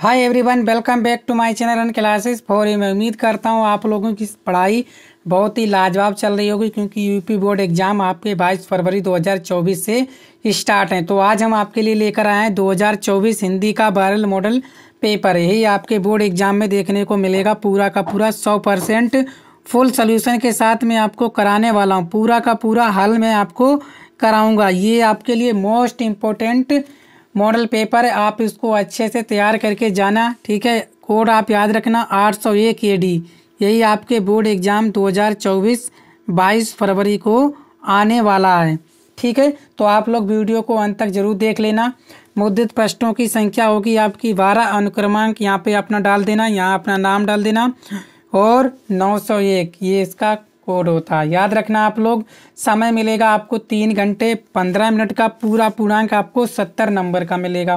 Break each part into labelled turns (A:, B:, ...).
A: hi everyone welcome back to my channel and classes for मैं उम्मीद करता हूँ आप लोगों की पढ़ाई बहुत ही लाजवाब चल रही होगी क्योंकि यूपी बोर्ड एग्जाम आपके 22 फरवरी 2024 से स्टार्ट हैं तो आज हम आपके लिए लेकर आए हैं 2024 हिंदी का बारल मॉडल पेपर यही आपके बोर्ड एग्जाम में देखने को मिलेगा पूरा का पूरा सौ फुल सोल्यूशन के साथ मैं आपको कराने वाला हूँ पूरा का पूरा हल मैं आपको कराऊँगा ये आपके लिए मोस्ट इम्पोर्टेंट मॉडल पेपर है आप इसको अच्छे से तैयार करके जाना ठीक है कोड आप याद रखना आठ सौ एक ए डी यही आपके बोर्ड एग्ज़ाम 2024 22 फरवरी को आने वाला है ठीक है तो आप लोग वीडियो को अंत तक जरूर देख लेना मुद्रित प्रश्नों की संख्या होगी आपकी बारह अनुक्रमांक यहाँ पे अपना डाल देना यहाँ अपना नाम डाल देना और 901 ये इसका कोड होता है याद रखना आप लोग समय मिलेगा आपको तीन घंटे पंद्रह मिनट का पूरा पूर्णांक आपको सत्तर नंबर का मिलेगा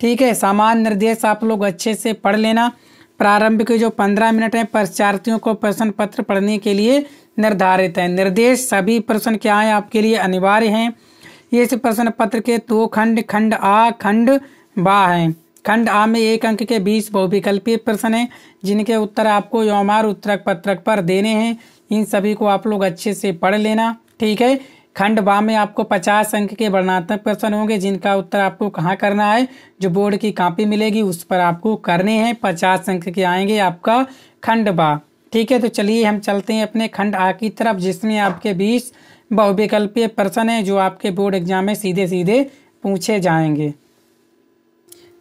A: ठीक है सामान्य निर्देश आप लोग अच्छे से पढ़ लेना प्रारंभ के जो पंद्रह मिनट हैं परीक्षार्थियों को प्रश्न पत्र पढ़ने के लिए निर्धारित है निर्देश सभी प्रश्न क्या हैं आपके लिए अनिवार्य हैं ये इस प्रश्न पत्र के दो खंड खंड आ खंड बा हैं खंड आ में एक अंक के बीस बहुविकल्पीय प्रश्न हैं जिनके उत्तर आपको यौमार उत्तरक पत्रक पर देने हैं इन सभी को आप लोग अच्छे से पढ़ लेना ठीक है खंड बा में आपको पचास अंक के वर्णात्मक प्रश्न होंगे जिनका उत्तर आपको कहाँ करना है जो बोर्ड की कापी मिलेगी उस पर आपको करने हैं पचास अंक के आएंगे आपका खंड बा ठीक है तो चलिए हम चलते हैं अपने खंड आ की तरफ जिसमें आपके बीस बहुविकल्पीय प्रश्न है जो आपके बोर्ड एग्जाम में सीधे सीधे पूछे जाएंगे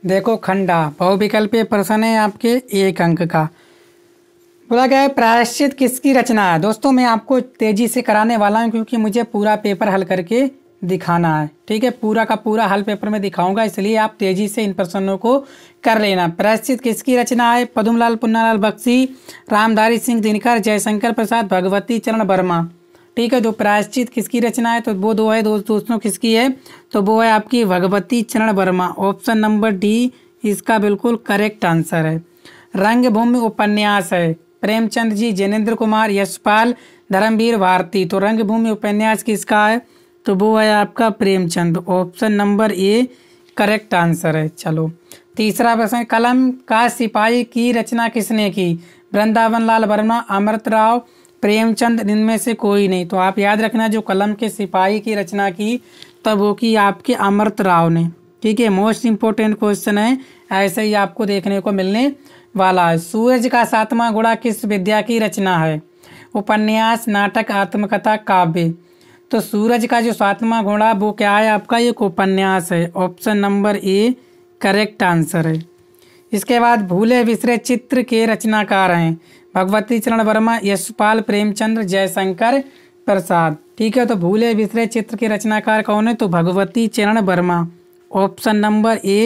A: देखो खंडा बहुविकल्पीय प्रश्न है आपके एक अंक का बोला गया है प्रायश्चित किसकी रचना है दोस्तों मैं आपको तेजी से कराने वाला हूँ क्योंकि मुझे पूरा पेपर हल करके दिखाना है ठीक है पूरा का पूरा हल पेपर में दिखाऊंगा इसलिए आप तेजी से इन प्रश्नों को कर लेना प्रायश्चित किसकी रचना है पदुमलाल पुन्नालाल बख्शी रामधारी सिंह दिनकर जयशंकर प्रसाद भगवती चरण वर्मा ठीक है जो प्रायश्चित किसकी रचना है तो वो दो है दो, दोस्तों किसकी है तो वो है आपकी Bhagwati Charan Verma option number D इसका बिल्कुल करेक्ट आंसर है रंगभूमि उपन्यास है प्रेमचंद जी जैनेन्द्र कुमार यशपाल धर्मवीर भारती तो रंगभूमि उपन्यास किसका है तो वो है आपका Premchand option number A correct answer है चलो तीसरा प्रश्न कलम का सिपाही की रचना किसने की वृंदावन लाल वर्मा अमृत राव प्रेमचंद इनमें से कोई नहीं तो आप याद रखना जो कलम के सिपाही की रचना की तब वो की आपके अमृत राव ने ठीक है मोस्ट इंपॉर्टेंट क्वेश्चन है ऐसे ही आपको देखने को मिलने वाला सूरज का सातवां घोड़ा किस विद्या की रचना है उपन्यास नाटक आत्मकथा काव्य तो सूरज का जो सातवां घोड़ा वो क्या है आपका एक उपन्यास है option number A correct answer है इसके बाद भूले विसरे चित्र के रचनाकार हैं भगवती चरण वर्मा यशपाल प्रेमचंद्र जयशंकर प्रसाद ठीक है तो भूले बिसरे चित्र के रचनाकार कौन है तो Bhagwati Charan Verma option number A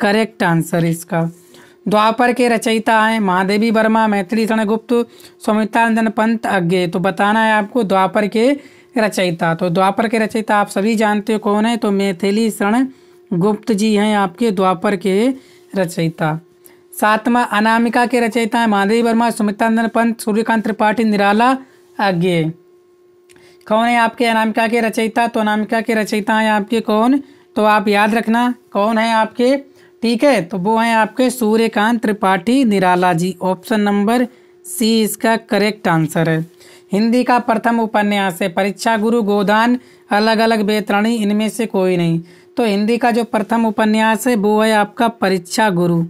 A: correct answer इसका द्वापर के रचयिता हैं महादेवी वर्मा मैथिली शरण गुप्त सौमितानंदन पंत अज्ञे तो बताना है आपको द्वापर के रचयिता तो द्वापर के रचयिता आप सभी जानते हो कौन है तो मैथिली शरण गुप्त जी हैं आपके द्वापर के रचयिता सातवा अनामिका के रचयिता हैं महादेवी वर्मा सुमितानंदन पंत सूर्यकांत त्रिपाठी निराला अज्ञे कौन है आपके अनामिका के रचयिता तो अनामिका के रचयिता हैं आपके कौन तो आप याद रखना कौन है आपके ठीक है तो वो हैं आपके Suryakant Tripathi Nirala ji option number C इसका करेक्ट आंसर है हिंदी का प्रथम उपन्यास है परीक्षा गुरु गोदान अलग अलग बेतरणी इनमें से कोई नहीं तो हिंदी का जो प्रथम उपन्यास है वो है आपका परीक्षा गुरु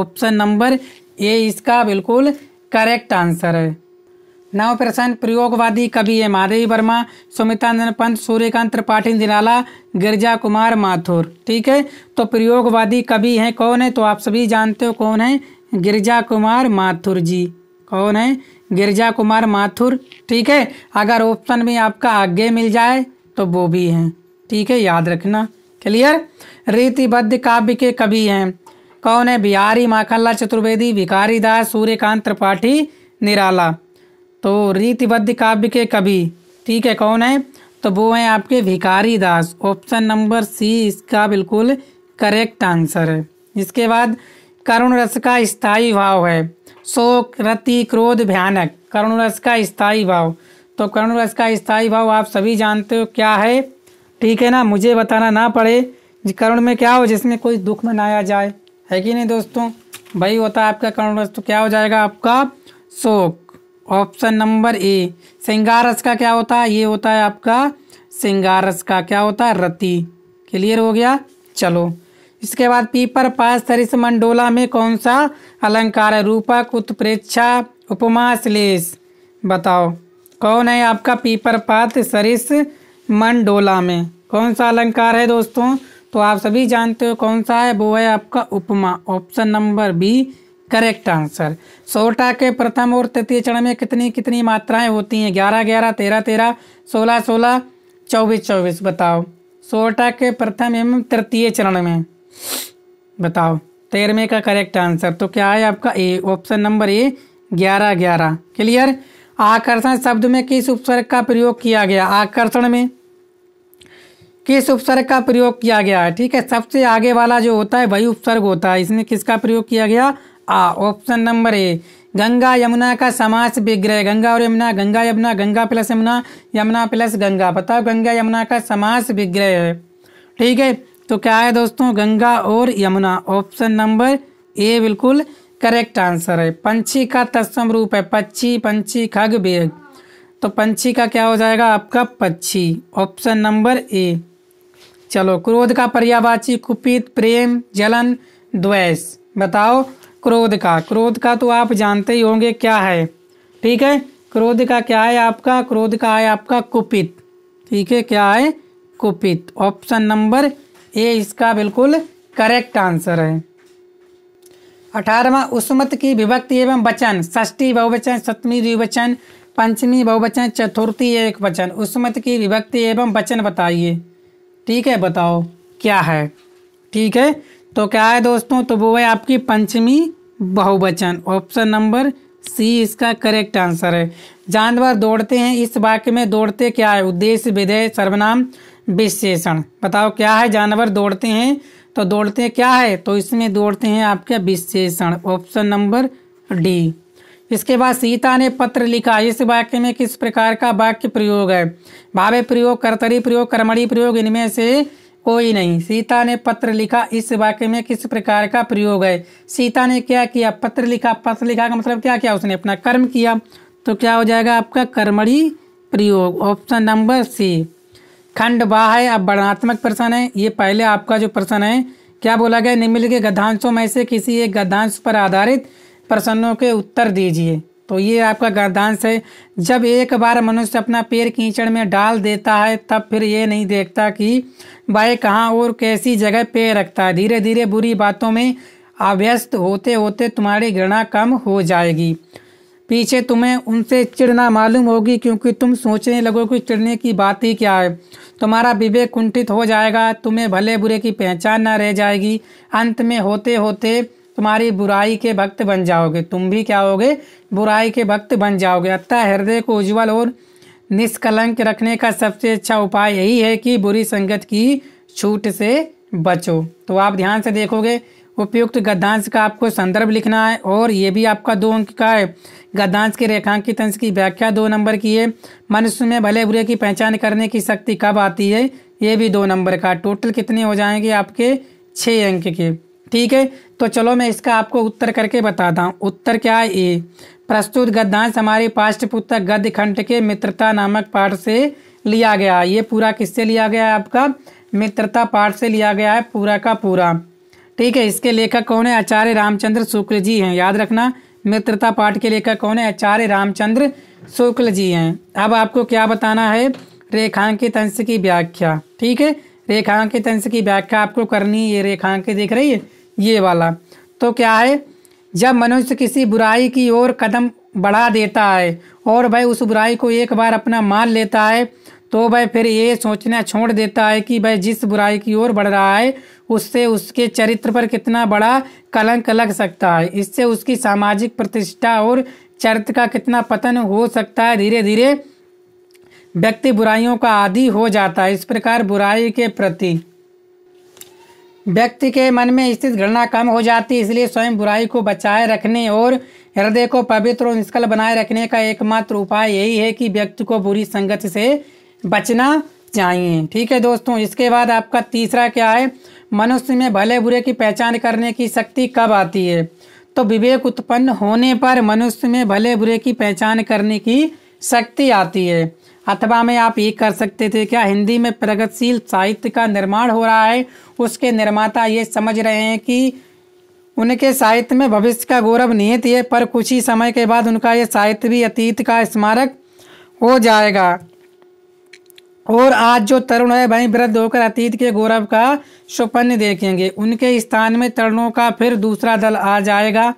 A: ऑप्शन नंबर ए इसका बिल्कुल करेक्ट आंसर है नव प्रसन्न प्रयोगवादी कवि है माधवी वर्मा सुमितानंद पंत सूर्यकांत त्रिपाठी दिनाला गिरजा कुमार माथुर ठीक है तो प्रयोगवादी कवि हैं कौन है तो आप सभी जानते हो कौन है गिरजा कुमार माथुर जी कौन है गिरजा कुमार माथुर ठीक है अगर ऑप्शन में आपका आगे मिल जाए तो वो भी हैं ठीक है याद रखना क्लियर रीतिबद्ध काव्य के कवि हैं कौन है बिहारी माखनलाल चतुर्वेदी भिकारी दास सूर्यकांत त्रिपाठी निराला तो रीतिबद्ध काव्य के कवि ठीक है कौन है तो वो हैं आपके भिकारी दास ऑप्शन नंबर सी इसका बिल्कुल करेक्ट आंसर है इसके बाद करुण रस का स्थायी भाव है शोक रति क्रोध भयानक करुण रस का स्थायी भाव तो करुण रस का स्थायी भाव आप सभी जानते हो क्या है ठीक है ना मुझे बताना ना पड़े करुण में क्या हो जिसमें कोई दुख मनाया जाए है कि नहीं दोस्तों भाई होता है आपका करुण रस तो क्या हो जाएगा आपका शोक ऑप्शन नंबर ए सिंगारस का क्या होता है ये होता है आपका सिंगारस का क्या होता है रति क्लियर हो गया चलो इसके बाद पीपर पास सरिस मंडोला में कौन सा अलंकार है रूपक उत्प्रेक्षा उपमा श्लेष बताओ कौन है आपका पीपर पात सरिस मंडोला में कौन सा अलंकार है दोस्तों तो आप सभी जानते हो कौन सा है वो है आपका उपमा option number B correct answer सोटा के प्रथम और तृतीय चरण में कितनी कितनी मात्राएं होती हैं ग्यारह ग्यारह तेरह तेरह सोलह सोलह चौबीस चौबीस बताओ सोटा के प्रथम एवं तृतीय चरण में बताओ तेरहवें का करेक्ट आंसर तो क्या है आपका ए ऑप्शन नंबर ए ग्यारह ग्यारह क्लियर आकर्षण शब्द में किस उपसर्ग का प्रयोग किया गया आकर्षण में किस उपसर्ग का प्रयोग किया गया है ठीक है सबसे आगे वाला जो होता है वही उपसर्ग होता है इसमें किसका प्रयोग किया गया आ option number A Ganga Yamuna का समास विग्रह गंगा और यमुना गंगा यमुना गंगा प्लस यमुना यमुना प्लस गंगा बताओ गंगा यमुना का समास विग्रह है ठीक है तो क्या है दोस्तों गंगा और यमुना ऑप्शन नंबर ए बिल्कुल करेक्ट आंसर है पंछी का तत्सम रूप है पक्षी पंछी खग बेग तो पंछी का क्या हो जाएगा आपका पक्षी ऑप्शन नंबर ए चलो क्रोध का पर्यावाची कुपित प्रेम जलन द्वेष बताओ क्रोध का क्रोध का तो आप जानते ही होंगे क्या है ठीक है क्रोध का क्या है आपका क्रोध का है आपका कुपित ठीक है क्या है कुपित ऑप्शन नंबर ए इसका बिल्कुल करेक्ट आंसर है अठारहवा उसमत की विभक्ति एवं वचन ष्ठी बहुवचन सप्तमी द्विवचन पंचमी बहुवचन चतुर्थी एक वचन उसमत की विभक्ति एवं वचन बताइए ठीक है बताओ क्या है ठीक है तो क्या है दोस्तों तो वो है आपकी पंचमी बहुवचन ऑप्शन नंबर सी इसका करेक्ट आंसर है जानवर दौड़ते हैं इस वाक्य में दौड़ते क्या है उद्देश्य विधेय सर्वनाम विशेषण बताओ क्या है जानवर दौड़ते हैं तो दौड़ते क्या है तो इसमें दौड़ते हैं आपका विशेषण ऑप्शन नंबर डी इसके बाद सीता ने पत्र लिखा इस वाक्य में किस प्रकार का वाक्य प्रयोग है भावे प्रयोग कर्तरी प्रयोग कर्मणी प्रयोग इनमें से कोई नहीं सीता ने पत्र लिखा इस वाक्य में किस प्रकार का प्रयोग है सीता ने क्या किया पत्र लिखा पत्र लिखा का मतलब क्या क्या उसने अपना कर्म किया तो क्या हो जाएगा आपका कर्मणी प्रयोग ऑप्शन नंबर सी खंड वाह है अब वर्णात्मक प्रश्न है ये पहले आपका जो प्रश्न है क्या बोला गया निम्नलिखित गद्यांशों में से किसी एक गद्यांश पर आधारित प्रश्नों के उत्तर दीजिए तो ये आपका गर्दांश है जब एक बार मनुष्य अपना पैर कीचड़ में डाल देता है तब फिर ये नहीं देखता कि भाई कहाँ और कैसी जगह पैर रखता है धीरे धीरे बुरी बातों में अव्यस्त होते होते तुम्हारी घृणा कम हो जाएगी पीछे तुम्हें उनसे चिड़ना मालूम होगी क्योंकि तुम सोचने कि चिड़ने की बात ही क्या है तुम्हारा विवेक कुंठित हो जाएगा तुम्हें भले बुरे की पहचान न रह जाएगी अंत में होते होते तुम्हारी बुराई के भक्त बन जाओगे तुम भी क्या होगे बुराई के भक्त बन जाओगे अतः हृदय को उज्जवल और निष्कलंक रखने का सबसे अच्छा उपाय यही है कि बुरी संगत की छूट से बचो तो आप ध्यान से देखोगे उपयुक्त गद्यांश का आपको संदर्भ लिखना है और ये भी आपका दो अंक का है गद्यांश के रेखांकित अंश की व्याख्या दो नंबर की है मनुष्य में भले बुरे की पहचान करने की शक्ति कब आती है ये भी दो नंबर का टोटल कितने हो जाएंगे आपके छः अंक के ठीक है तो चलो मैं इसका आपको उत्तर करके बताता हूँ उत्तर क्या है ए प्रस्तुत गद्यांश हमारे पाष्ट पुस्तक गद्य खंड के मित्रता नामक पाठ से लिया गया ये पूरा किससे लिया गया है आपका मित्रता पाठ से लिया गया है पूरा का पूरा ठीक है इसके लेखक कौन है आचार्य रामचंद्र शुक्ल जी हैं याद रखना मित्रता पाठ के लेखक कौन है आचार्य रामचंद्र शुक्ल जी हैं अब आपको क्या बताना है रेखांकित अंश की व्याख्या ठीक है रेखांकित अंश की व्याख्या आपको करनी है ये रेखांकित देख रही है ये वाला तो क्या है जब मनुष्य किसी बुराई की ओर कदम बढ़ा देता है और भाई उस बुराई को एक बार अपना मान लेता है तो भाई फिर ये सोचना छोड़ देता है कि भाई जिस बुराई की ओर बढ़ रहा है उससे उसके चरित्र पर कितना बड़ा कलंक लग सकता है इससे उसकी सामाजिक प्रतिष्ठा और चरित्र का कितना पतन हो सकता है धीरे धीरे व्यक्ति बुराइयों का आदि हो जाता है इस प्रकार बुराई के प्रति व्यक्ति के मन में स्थित घृणा कम हो जाती है इसलिए स्वयं बुराई को बचाए रखने और हृदय को पवित्र और निष्कल बनाए रखने का एकमात्र उपाय यही है कि व्यक्ति को बुरी संगत से बचना चाहिए ठीक है दोस्तों इसके बाद आपका तीसरा क्या है मनुष्य में भले बुरे की पहचान करने की शक्ति कब आती है तो विवेक उत्पन्न होने पर मनुष्य में भले बुरे की पहचान करने की शक्ति आती है अथवा में आप ये कर सकते थे क्या हिंदी में प्रगतिशील साहित्य का निर्माण हो रहा है उसके निर्माता ये समझ रहे हैं कि उनके साहित्य में भविष्य का गौरव निहित है पर कुछ ही समय के बाद उनका ये साहित्य भी अतीत का स्मारक हो जाएगा और आज जो तरुण है वहीं वृद्ध होकर अतीत के गौरव का सुपन्न देखेंगे उनके स्थान में तरुणों का फिर दूसरा दल आ जाएगा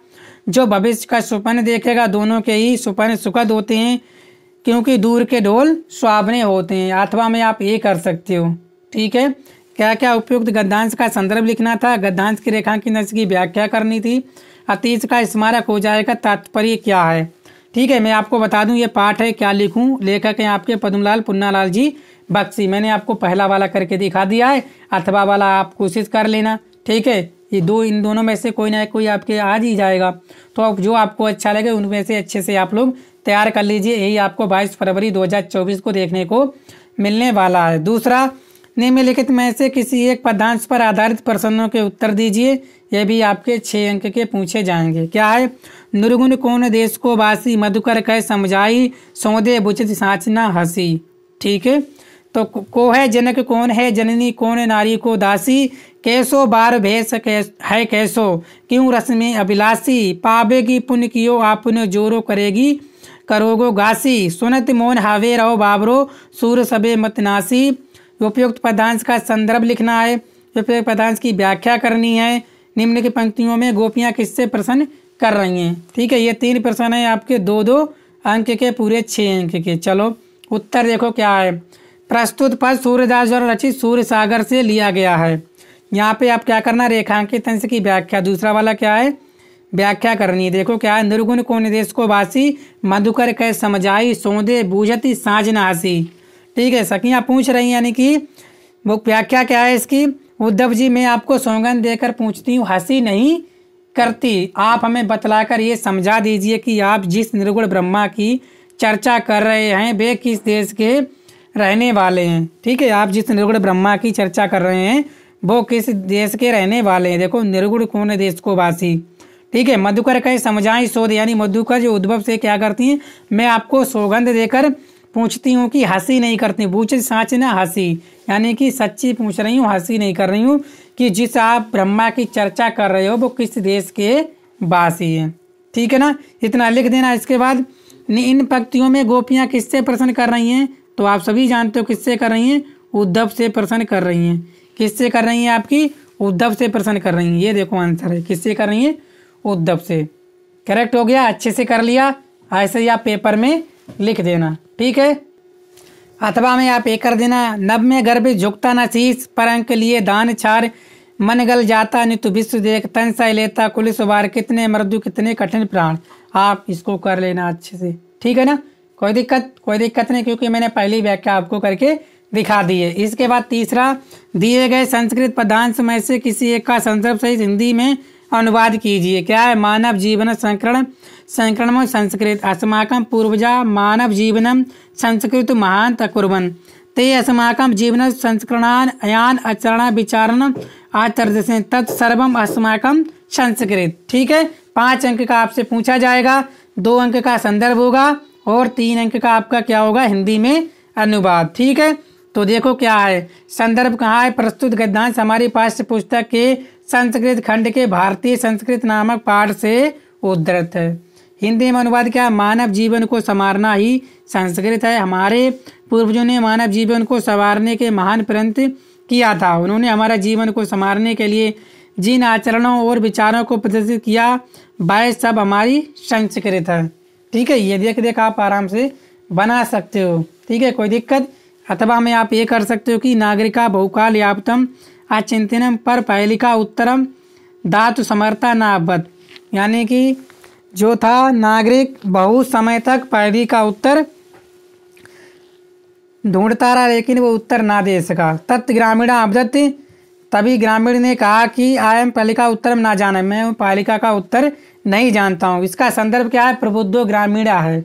A: जो भविष्य का सुपन्न देखेगा दोनों के ही सुपन्न सुखद होते हैं क्योंकि दूर के ढोल स्वाभने होते हैं अथवा में आप ये कर सकते हो ठीक है क्या क्या उपयुक्त गद्यांश का संदर्भ लिखना था गद्यांश की रेखांकित नश की व्याख्या करनी थी अतीत का स्मारक हो जाएगा तात्पर्य क्या है ठीक है मैं आपको बता दूं ये पाठ है क्या लिखूं लेखक हैं आपके पद्मलाल पुन्नालाल जी बक्सी मैंने आपको पहला वाला करके दिखा दिया है अथवा वाला आप कोशिश कर लेना ठीक है ये दो इन दोनों में से कोई ना कोई आपके आज ही जाएगा तो आप जो आपको अच्छा लगे उनमें से अच्छे से आप लोग तैयार कर लीजिए यही आपको बाईस फरवरी 2024 को देखने को मिलने वाला है दूसरा निम्नलिखित में से किसी एक पदांश पर आधारित प्रश्नों के उत्तर दीजिए ये भी आपके छः अंक के पूछे जाएंगे क्या है निर्गुण कौन देश को बासी मधुकर कह समझाई सौदे बुचित साँचना हंसी ठीक है तो को है जनक कौन है जननी कौन नारी को दासी कैसो बार भेस कैस, है कैसो क्यों रस में अभिलाषी पावेगी पुण्य कियो आप जोरो करेगी करोगो गासी सुनत मोन हावे रहो बाबरो सूर सबे मतनासी उपयुक्त पदांश का संदर्भ लिखना है उपयुक्त पदांश की व्याख्या करनी है निम्न की पंक्तियों में गोपियाँ किससे प्रसन्न कर रही हैं ठीक है ये तीन प्रश्न हैं आपके दो दो अंक के पूरे छः अंक के चलो उत्तर देखो क्या है प्रस्तुत पद सूर्यदास द्वारा रचित सूर्य सागर से लिया गया है यहाँ पे आप क्या करना रेखांकित अंश की व्याख्या दूसरा वाला क्या है व्याख्या करनी है देखो क्या है निर्गुण को निदेश को भाषी मधुकर कह समझाई सोंदे बूझती न नासी ठीक है सखियाँ पूछ रही हैं यानी कि वो व्याख्या क्या है इसकी उद्धव जी मैं आपको सौगन देकर पूछती हूँ हंसी नहीं करती आप हमें बतलाकर ये समझा दीजिए कि आप जिस निर्गुण ब्रह्मा की चर्चा कर रहे हैं वे किस देश के रहने वाले हैं ठीक है आप जिस निर्गुण ब्रह्मा की चर्चा कर रहे हैं वो किस देश के रहने वाले हैं देखो निर्गुण कौन है देश को वासी ठीक है मधुकर का समझाई शोध यानी मधुकर जो उद्भव से क्या करती हैं मैं आपको सौगंध देकर पूछती हूँ कि हंसी नहीं करती पूछ साँच ना हंसी यानी कि सच्ची पूछ रही हूँ हंसी नहीं कर रही हूँ कि जिस आप ब्रह्मा की चर्चा कर रहे हो वो किस देश के बासी हैं ठीक है ना इतना लिख देना इसके बाद इन पंक्तियों में गोपियाँ किससे प्रसन्न कर रही हैं तो आप सभी जानते हो किससे कर रही हैं उद्धव से प्रसन्न कर रही हैं किससे कर रही हैं आपकी उद्धव से प्रसन्न कर रही हैं ये देखो आंसर है किससे कर रही हैं उद्धव से करेक्ट हो गया अच्छे से कर लिया ऐसे ही आप पेपर में लिख देना ठीक है अथवा में आप एक कर देना नभ में गर्भ झुकता न शीश पर अंक लिए दान छार मन गल जाता नितु विश्व देख तन सा लेता कुल सुबार कितने मृदु कितने कठिन प्राण आप इसको कर लेना अच्छे से ठीक है ना कोई दिक्कत कोई दिक्कत नहीं क्योंकि मैंने पहली व्याख्या आपको करके दिखा दी है इसके बाद तीसरा दिए गए संस्कृत पदांश में से किसी एक का संदर्भ सहित हिंदी में अनुवाद कीजिए क्या है मानव जीवन संकरण संक्रमण संस्कृत अस्माकम पूर्वजा मानव जीवनम संस्कृत महान तकुर्वन ते अस्माकं जीवन संस्करणान अयान आचरण विचारण आचर्य तत्सर्वम अस्माकम संस्कृत ठीक है पांच अंक का आपसे पूछा जाएगा दो अंक का संदर्भ होगा और तीन अंक का आपका क्या होगा हिंदी में अनुवाद ठीक है तो देखो क्या है संदर्भ कहाँ है प्रस्तुत गद्यांश हमारी पाठ्य पुस्तक के संस्कृत खंड के भारतीय संस्कृत नामक पाठ से उद्धृत है हिंदी में अनुवाद क्या मानव जीवन को संवारना ही संस्कृत है हमारे पूर्वजों ने मानव जीवन को संवारने के महान प्रंत किया था उन्होंने हमारे जीवन को संवारने के लिए जिन आचरणों और विचारों को प्रदर्शित किया वह सब हमारी संस्कृत है ठीक है ये देख देख आप आराम से बना सकते हो ठीक है कोई दिक्कत अथवा में आप ये कर सकते हो कि नागरिका बहुकाल याप्तम आचिंतनम पर पहलिका उत्तरम धातु समर्था नाबद यानी कि जो था नागरिक बहुत समय तक पहली का उत्तर ढूंढता रहा लेकिन वो उत्तर ना दे सका तत् ग्रामीण अब्दत तभी ग्रामीण ने कहा कि आय एम पालिका उत्तर ना जाना मैं पालिका का उत्तर नहीं जानता हूँ इसका संदर्भ क्या है प्रबुद्धो ग्रामीणा है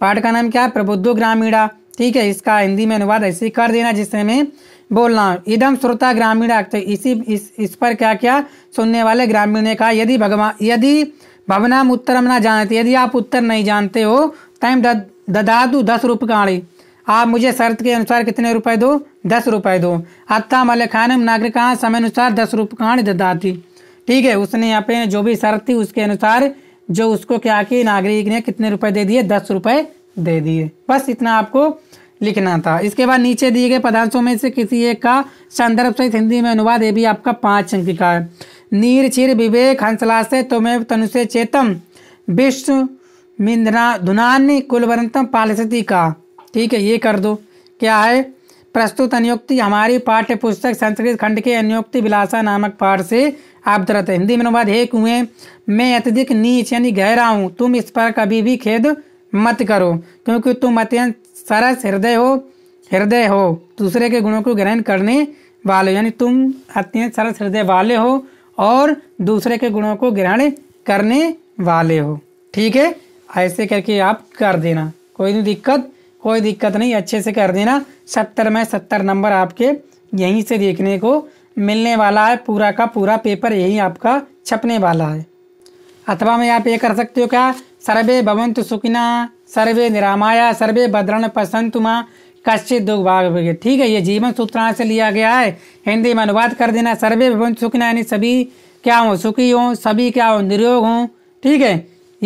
A: पाठ का नाम क्या है प्रबुद्धो ग्रामीणा ठीक है इसका हिंदी में अनुवाद ऐसे कर देना जिससे मैं बोल रहा हूँ इदम श्रोता ग्रामीण तो इसी इस, इस पर क्या क्या सुनने वाले ग्रामीण ने कहा यदि भगवान यदि भवनाम उत्तरम ना जानते यदि आप उत्तर नहीं जानते हो टाइम ददादू दस रूपकाणी आप मुझे शर्त के अनुसार कितने रुपए दो दस रुपए दो अत्ता मल खानम नागरिक समय अनुसार दस रूपकाणी ददाती ठीक है उसने यहाँ पे जो भी शर्त थी उसके अनुसार जो उसको क्या कि नागरिक ने कितने रुपए दे दिए दस रुपए दे दिए बस इतना आपको लिखना था इसके बाद नीचे दिए गए पदार्थों में से किसी एक का संदर्भ सहित हिंदी में अनुवाद ये भी आपका पांच अंक का है नीर चिर विवेक हंसलासे तुम्हें तनुषे चेतम विश्व मिंद्रा धुनान्य कुलवंतम पालसती का ठीक है ये कर दो क्या है प्रस्तुत अनियोक्ति हमारी पाठ्य पुस्तक संस्कृत खंड के अनियोक्ति विलासा नामक पाठ से आप है हिंदी में अनुवाद हे कुएं मैं अत्यधिक नीच यानी गहरा हूँ तुम इस पर कभी भी खेद मत करो क्योंकि तुम अत्यंत सरस हृदय हो हृदय हो दूसरे के गुणों को ग्रहण करने वाले यानी तुम अत्यंत सरस हृदय वाले हो और दूसरे के गुणों को ग्रहण करने वाले हो ठीक है ऐसे करके आप कर देना कोई नहीं दिक्कत कोई दिक्कत नहीं अच्छे से कर देना सत्तर में सत्तर नंबर आपके यहीं से देखने को मिलने वाला है पूरा का पूरा पेपर यही आपका छपने वाला है अथवा में आप ये कर सकते हो क्या सर्वे भवंत सुखिना सर्वे निरामाया सर्वे भद्रण पसंत माँ कश्चित दुख भाग ठीक है ये जीवन सूत्र से लिया गया है हिंदी में अनुवाद कर देना सर्वे भवन सुखना यानी सभी क्या हो सुखी हो सभी क्या हो निरोग हो ठीक है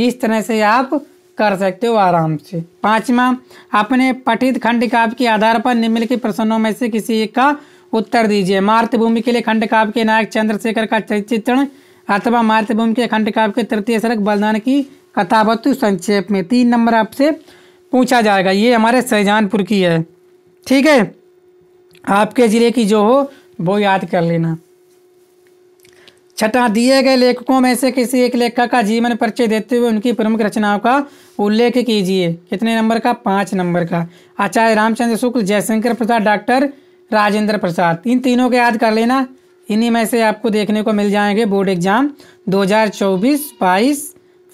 A: इस तरह से आप कर सकते हो आराम से पांचवा अपने पठित खंड काव्य के आधार पर निम्नलिखित प्रश्नों में से किसी एक का उत्तर दीजिए मातृभूमि के लिए खंड काव्य के नायक चंद्रशेखर का चित्रण अथवा मातृभूमि के खंड काव्य के तृतीय सड़क बलिदान की कथावस्तु संक्षेप में तीन नंबर आपसे पूछा जाएगा ये हमारे शहजहानपुर की है ठीक है आपके ज़िले की जो हो वो याद कर लेना छठा दिए गए लेखकों में से किसी एक लेखक का जीवन परिचय देते हुए उनकी प्रमुख रचनाओं का उल्लेख कीजिए कितने नंबर का पाँच नंबर का आचार्य रामचंद्र शुक्ल जयशंकर प्रसाद डॉक्टर राजेंद्र प्रसाद इन तीनों को याद कर लेना इन्हीं में से आपको देखने को मिल जाएंगे बोर्ड एग्जाम 2024 बाईस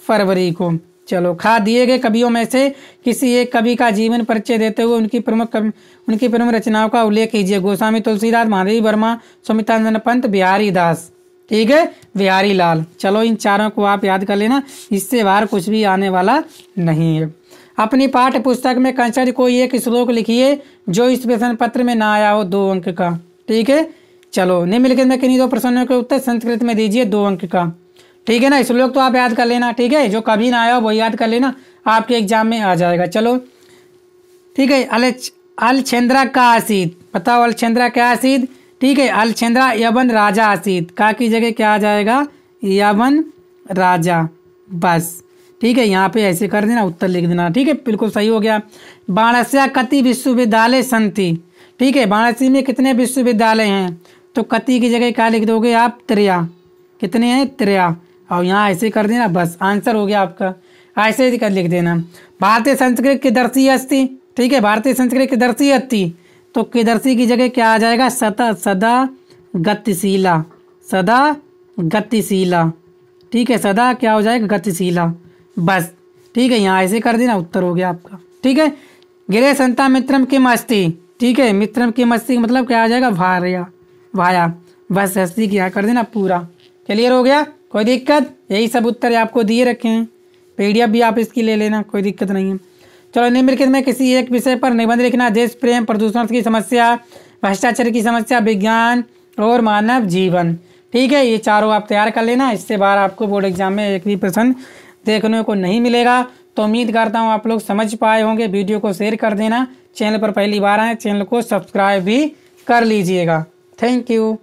A: फरवरी को चलो खा दिए गए कवियों में से किसी एक कवि का जीवन परिचय देते हुए उनकी प्रमुख उनकी प्रमुख रचनाओं का उल्लेख कीजिए गोस्वामी तुलसीदास महादेवी वर्मा सुमितानंदन पंत बिहारी दास ठीक है बिहारी लाल चलो इन चारों को आप याद कर लेना इससे बाहर कुछ भी आने वाला नहीं है अपनी पाठ्य पुस्तक में कंसर कोई एक श्लोक लिखिए जो इस प्रश्न पत्र में ना आया हो दो अंक का ठीक है चलो निम्नलिखित में किन्हीं दो प्रश्नों के उत्तर संस्कृत में दीजिए दो अंक का ठीक है ना इस तो आप याद कर लेना ठीक है जो कभी ना आया हो वो याद कर लेना आपके एग्जाम में आ जाएगा चलो ठीक है अल अलछेंद्रा का आसीद बताओ अलछेंद्रा क्या आसीद ठीक है अलछेंद्रा यवन राजा आसीद का की जगह क्या आ जाएगा यवन राजा बस ठीक है यहाँ पे ऐसे कर देना उत्तर लिख देना ठीक है बिल्कुल सही हो गया बाणस्या कति विश्वविद्यालय संति ठीक है वाराणसी में कितने विश्वविद्यालय हैं तो कति की जगह क्या लिख दोगे आप त्रिया कितने हैं त्रिया और यहाँ ऐसे कर देना बस आंसर हो गया आपका ऐसे ही कर लिख देना भारतीय संस्कृत की दर्शी अस्थि ठीक है भारतीय संस्कृत की दर्शी अस्थि तो किदर्शी की जगह क्या आ जाएगा सदा सदा गतिशीला सदा गतिशीला ठीक है सदा क्या हो जाएगा गतिशीला बस ठीक है यहाँ ऐसे कर देना उत्तर हो गया आपका ठीक है गिरे संता मित्रम की मस्ती ठीक है मित्रम की मस्ती मतलब क्या आ जाएगा भारिया भाया बस हस्ती क्या कर देना पूरा क्लियर हो गया कोई दिक्कत यही सब उत्तर आपको दिए रखे हैं पी भी आप इसकी ले लेना कोई दिक्कत नहीं है चलो निम्नलिखित में किसी एक विषय पर निबंध लिखना देश प्रेम प्रदूषण की समस्या भ्रष्टाचार की समस्या विज्ञान और मानव जीवन ठीक है ये चारों आप तैयार कर लेना इससे बाहर आपको बोर्ड एग्जाम में एक भी प्रश्न देखने को नहीं मिलेगा तो उम्मीद करता हूँ आप लोग समझ पाए होंगे वीडियो को शेयर कर देना चैनल पर पहली बार आए चैनल को सब्सक्राइब भी कर लीजिएगा थैंक यू